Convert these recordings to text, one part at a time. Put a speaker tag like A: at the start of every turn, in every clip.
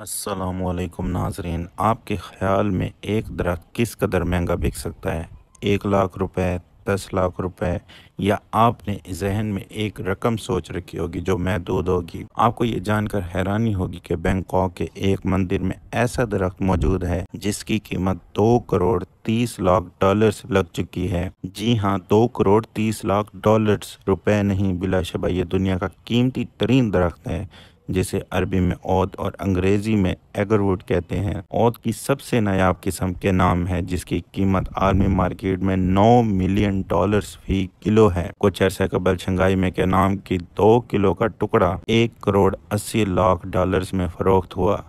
A: असलकम नाजरीन आपके ख्याल में एक दरख्त किस कदर महंगा बिक सकता है एक लाख रुपए दस लाख रुपए या आपने जहन में एक रकम सोच रखी होगी जो मैं दो दोगी आपको ये जानकर हैरानी होगी कि बैंकॉक के एक मंदिर में ऐसा दरख्त मौजूद है जिसकी कीमत दो करोड़ तीस लाख डॉलर्स लग चुकी है जी हाँ दो करोड़ तीस लाख डॉलर्स रुपए नहीं बिलाशबा ये दुनिया का कीमती तरीन दरख्त है जिसे अरबी में औद और अंग्रेज़ी में एगरवुड कहते हैं औद की सबसे नायाब किस्म के नाम है जिसकी कीमत आर्मी मार्केट में 9 मिलियन डॉलर्स फी किलो है कुछ अर्से कबल शंघाई में के नाम की दो किलो का टुकड़ा एक करोड़ अस्सी लाख डॉलर्स में फरोख्त हुआ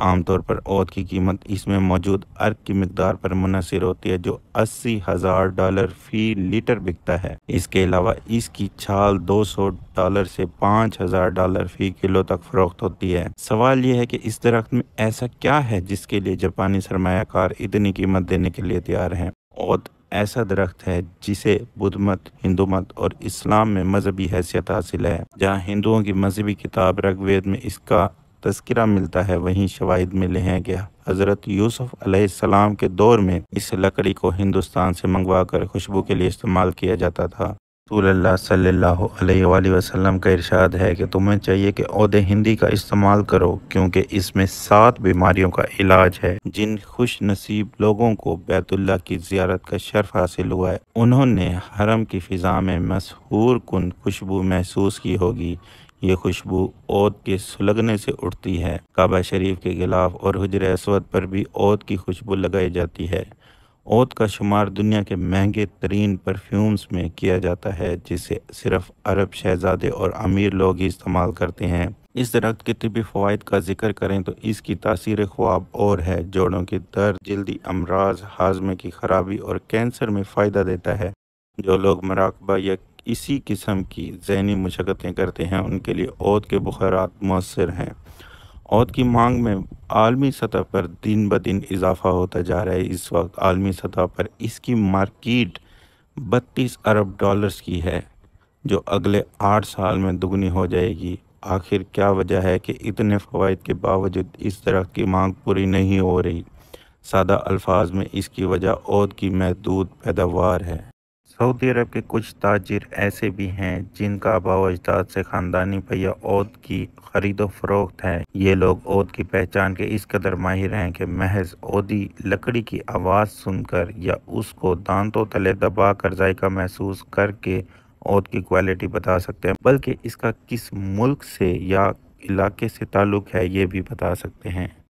A: आमतौर पर औद की कीमत इसमें मौजूद अर्क की मकदार पर मुनसर होती है जो अस्सी हज़ार डॉलर फी लीटर बिकता है इसके अलावा इसकी छाल दो सौ डॉलर से पाँच हज़ार डॉलर फी किलो तक फरोख्त होती है सवाल यह है कि इस दरख्त में ऐसा क्या है जिसके लिए जापानी सरमाकार इतनी कीमत देने के लिए तैयार है औद ऐसा दरख्त है जिसे बुद्ध मत हिंदू मत और इस्लाम में मजहबी हैसियत हासिल है जहाँ हिंदुओं की मजहबी किताब रगवेद में इसका तस्करा मिलता है वहीं शवाद में लिया गया हज़रत यूसुफ अलैहिस्सलाम के दौर में इस लकड़ी को हिंदुस्तान से मंगवा कर खुशबू के लिए इस्तेमाल किया जाता था रसूलुल्लाह सल्लल्लाहु अलैहि वसल्लम का इरशाद है कि तुम्हें चाहिए कि अहदे हिंदी का इस्तेमाल करो क्योंकि इसमें सात बीमारियों का इलाज है जिन खुश नसीब लोगों को बैतुल्ला की जियारत का शर्फ हासिल हुआ है उन्होंने हरम की फ़िज़ा में मशहूर कन खुशबू महसूस की होगी ये खुशबू ओत के सुलगने से उठती है काबा शरीफ के गिलाफ और हजर असवद पर भी ओत की खुशबू लगाई जाती है ओत का शुमार दुनिया के महंगे तरीन परफ्यूम्स में किया जाता है जिसे सिर्फ अरब शहजादे और अमीर लोग ही इस्तेमाल करते हैं इस दरख्त के तबी फ़वाद का जिक्र करें तो इसकी तासीर ख्वाब और है जोड़ों के दर्द जल्दी अमराज हाजमे की खराबी और कैंसर में फ़ायदा देता है जो लोग मराकबा या इसी किस्म की जहनी मशक्क़तें करते हैं उनके लिए औद के बुखारात मौसर हैं औद की मांग में आलमी सतह पर दिन ब दिन इजाफा होता जा रहा है इस वक्त आलमी सतह पर इसकी मार्किट बत्तीस अरब डॉलर्स की है जो अगले आठ साल में दुगनी हो जाएगी आखिर क्या वजह है कि इतने फ़वाद के बावजूद इस तरह की मांग पूरी नहीं हो रही सादा अल्फाज में इसकी वजह औद की महदूद पैदावार है सऊदी अरब के कुछ ताजिर ऐसे भी हैं जिनका आबाव अजदाद से ख़ानदानी पहिया औद की खरीदो फरोख्त है ये लोग औद की पहचान के इस कदर माहिर हैं कि महज औदी लकड़ी की आवाज़ सुनकर या उसको दांतों तले दबा कर जायका महसूस करके औद की क्वालिटी बता सकते हैं बल्कि इसका किस मुल्क से या इलाके से ताल्लुक़ है ये भी बता सकते हैं